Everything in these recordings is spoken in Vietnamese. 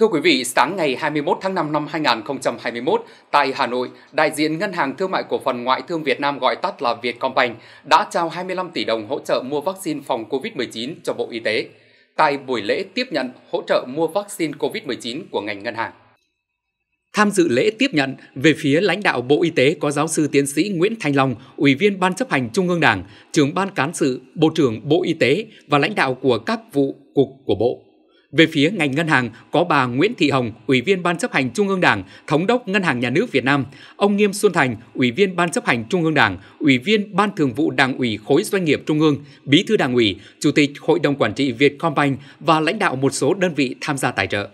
Thưa quý vị, sáng ngày 21 tháng 5 năm 2021, tại Hà Nội, đại diện Ngân hàng Thương mại Cổ phần Ngoại thương Việt Nam gọi tắt là Vietcombank đã trao 25 tỷ đồng hỗ trợ mua vaccine phòng COVID-19 cho Bộ Y tế. Tại buổi lễ tiếp nhận hỗ trợ mua vaccine COVID-19 của ngành ngân hàng. Tham dự lễ tiếp nhận, về phía lãnh đạo Bộ Y tế có giáo sư tiến sĩ Nguyễn Thành Long, Ủy viên Ban chấp hành Trung ương Đảng, trưởng Ban Cán sự, Bộ trưởng Bộ Y tế và lãnh đạo của các vụ, cục của Bộ. Về phía ngành ngân hàng có bà Nguyễn Thị Hồng, Ủy viên Ban chấp hành Trung ương Đảng, Thống đốc Ngân hàng Nhà nước Việt Nam, ông Nghiêm Xuân Thành, Ủy viên Ban chấp hành Trung ương Đảng, Ủy viên Ban Thường vụ Đảng ủy Khối Doanh nghiệp Trung ương, Bí thư Đảng ủy, Chủ tịch Hội đồng Quản trị Vietcombank và lãnh đạo một số đơn vị tham gia tài trợ.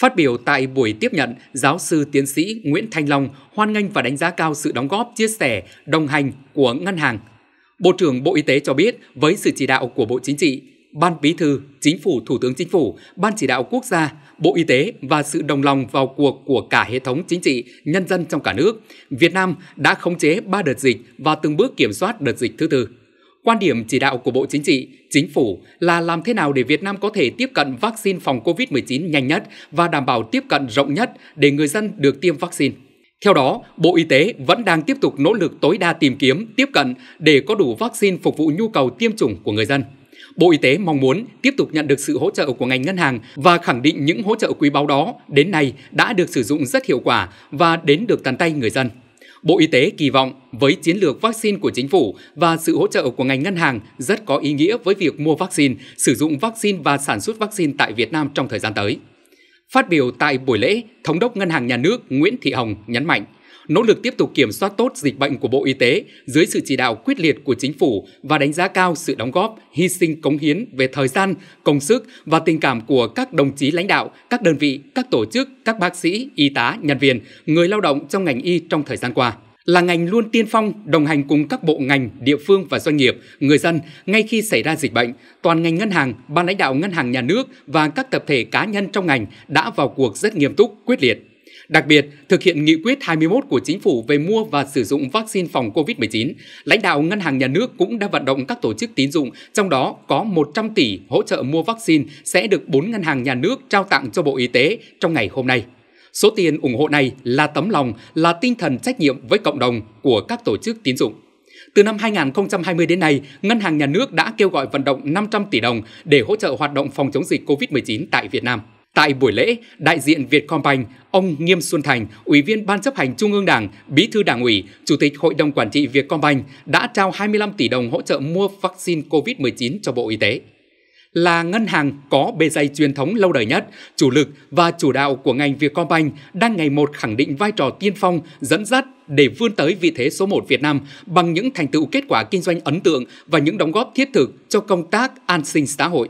Phát biểu tại buổi tiếp nhận, giáo sư tiến sĩ Nguyễn Thanh Long hoan nghênh và đánh giá cao sự đóng góp, chia sẻ, đồng hành của ngân hàng. Bộ trưởng Bộ Y tế cho biết, với sự chỉ đạo của Bộ Chính trị, Ban Bí thư, Chính phủ, Thủ tướng Chính phủ, Ban chỉ đạo quốc gia, Bộ Y tế và sự đồng lòng vào cuộc của cả hệ thống chính trị, nhân dân trong cả nước, Việt Nam đã khống chế 3 đợt dịch và từng bước kiểm soát đợt dịch thứ tư. Quan điểm chỉ đạo của Bộ Chính trị, Chính phủ là làm thế nào để Việt Nam có thể tiếp cận vaccine phòng COVID-19 nhanh nhất và đảm bảo tiếp cận rộng nhất để người dân được tiêm vaccine. Theo đó, Bộ Y tế vẫn đang tiếp tục nỗ lực tối đa tìm kiếm, tiếp cận để có đủ vaccine phục vụ nhu cầu tiêm chủng của người dân. Bộ Y tế mong muốn tiếp tục nhận được sự hỗ trợ của ngành ngân hàng và khẳng định những hỗ trợ quý báu đó đến nay đã được sử dụng rất hiệu quả và đến được tận tay người dân. Bộ Y tế kỳ vọng với chiến lược vaccine của chính phủ và sự hỗ trợ của ngành ngân hàng rất có ý nghĩa với việc mua vaccine, sử dụng vaccine và sản xuất vaccine tại Việt Nam trong thời gian tới. Phát biểu tại buổi lễ, Thống đốc Ngân hàng Nhà nước Nguyễn Thị Hồng nhấn mạnh – nỗ lực tiếp tục kiểm soát tốt dịch bệnh của Bộ Y tế dưới sự chỉ đạo quyết liệt của chính phủ và đánh giá cao sự đóng góp, hy sinh cống hiến về thời gian, công sức và tình cảm của các đồng chí lãnh đạo, các đơn vị, các tổ chức, các bác sĩ, y tá, nhân viên, người lao động trong ngành y trong thời gian qua là ngành luôn tiên phong đồng hành cùng các bộ ngành, địa phương và doanh nghiệp, người dân ngay khi xảy ra dịch bệnh, toàn ngành ngân hàng, ban lãnh đạo ngân hàng nhà nước và các tập thể cá nhân trong ngành đã vào cuộc rất nghiêm túc, quyết liệt. Đặc biệt, thực hiện nghị quyết 21 của chính phủ về mua và sử dụng vaccine phòng COVID-19, lãnh đạo Ngân hàng Nhà nước cũng đã vận động các tổ chức tín dụng, trong đó có 100 tỷ hỗ trợ mua vaccine sẽ được 4 ngân hàng nhà nước trao tặng cho Bộ Y tế trong ngày hôm nay. Số tiền ủng hộ này là tấm lòng, là tinh thần trách nhiệm với cộng đồng của các tổ chức tín dụng. Từ năm 2020 đến nay, Ngân hàng Nhà nước đã kêu gọi vận động 500 tỷ đồng để hỗ trợ hoạt động phòng chống dịch COVID-19 tại Việt Nam. Tại buổi lễ, đại diện Vietcombank, ông Nghiêm Xuân Thành, Ủy viên Ban chấp hành Trung ương Đảng, Bí thư Đảng ủy, Chủ tịch Hội đồng Quản trị Vietcombank đã trao 25 tỷ đồng hỗ trợ mua vaccine COVID-19 cho Bộ Y tế. Là ngân hàng có bề dày truyền thống lâu đời nhất, chủ lực và chủ đạo của ngành Vietcombank đang ngày một khẳng định vai trò tiên phong, dẫn dắt để vươn tới vị thế số 1 Việt Nam bằng những thành tựu kết quả kinh doanh ấn tượng và những đóng góp thiết thực cho công tác an sinh xã hội.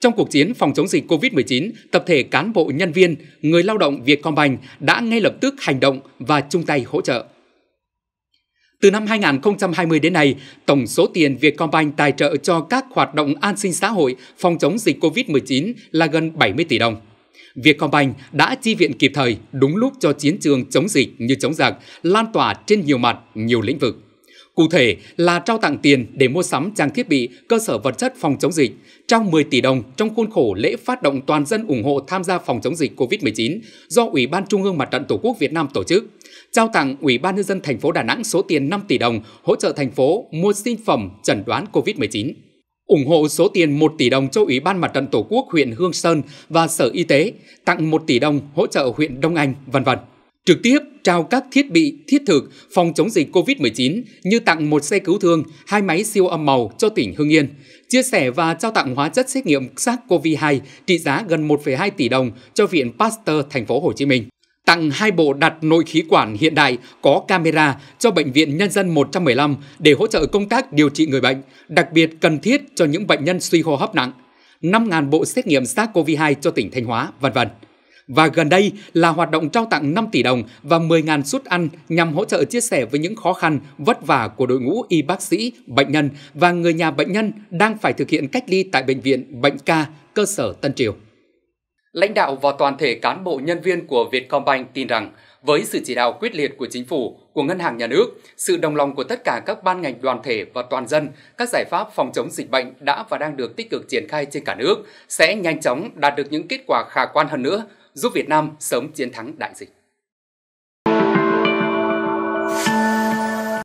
Trong cuộc chiến phòng chống dịch COVID-19, tập thể cán bộ nhân viên, người lao động Vietcombank đã ngay lập tức hành động và chung tay hỗ trợ. Từ năm 2020 đến nay, tổng số tiền Vietcombank tài trợ cho các hoạt động an sinh xã hội phòng chống dịch COVID-19 là gần 70 tỷ đồng. Vietcombank đã chi viện kịp thời, đúng lúc cho chiến trường chống dịch như chống giặc, lan tỏa trên nhiều mặt, nhiều lĩnh vực. Cụ thể là trao tặng tiền để mua sắm trang thiết bị, cơ sở vật chất phòng chống dịch, trao 10 tỷ đồng trong khuôn khổ lễ phát động toàn dân ủng hộ tham gia phòng chống dịch COVID-19 do Ủy ban Trung ương Mặt trận Tổ quốc Việt Nam tổ chức. Trao tặng Ủy ban nhân dân thành phố Đà Nẵng số tiền 5 tỷ đồng hỗ trợ thành phố mua sinh phẩm chẩn đoán COVID-19 ủng hộ số tiền 1 tỷ đồng cho Ủy ban Mặt trận Tổ quốc huyện Hương Sơn và Sở Y tế, tặng 1 tỷ đồng hỗ trợ huyện Đông Anh, vân vân. Trực tiếp trao các thiết bị thiết thực phòng chống dịch COVID-19 như tặng một xe cứu thương, hai máy siêu âm màu cho tỉnh Hưng Yên, chia sẻ và trao tặng hóa chất xét nghiệm SARS-CoV-2 trị giá gần 1,2 tỷ đồng cho Viện Pasteur Thành phố Hồ Chí Minh tặng hai bộ đặt nội khí quản hiện đại có camera cho Bệnh viện Nhân dân 115 để hỗ trợ công tác điều trị người bệnh, đặc biệt cần thiết cho những bệnh nhân suy hô hấp nặng, 5.000 bộ xét nghiệm SARS-CoV-2 cho tỉnh Thanh Hóa, vân vân. Và gần đây là hoạt động trao tặng 5 tỷ đồng và 10.000 suất ăn nhằm hỗ trợ chia sẻ với những khó khăn, vất vả của đội ngũ y bác sĩ, bệnh nhân và người nhà bệnh nhân đang phải thực hiện cách ly tại Bệnh viện Bệnh ca, cơ sở Tân Triều. Lãnh đạo và toàn thể cán bộ nhân viên của Vietcombank tin rằng với sự chỉ đạo quyết liệt của chính phủ, của ngân hàng nhà nước, sự đồng lòng của tất cả các ban ngành đoàn thể và toàn dân, các giải pháp phòng chống dịch bệnh đã và đang được tích cực triển khai trên cả nước sẽ nhanh chóng đạt được những kết quả khả quan hơn nữa giúp Việt Nam sớm chiến thắng đại dịch.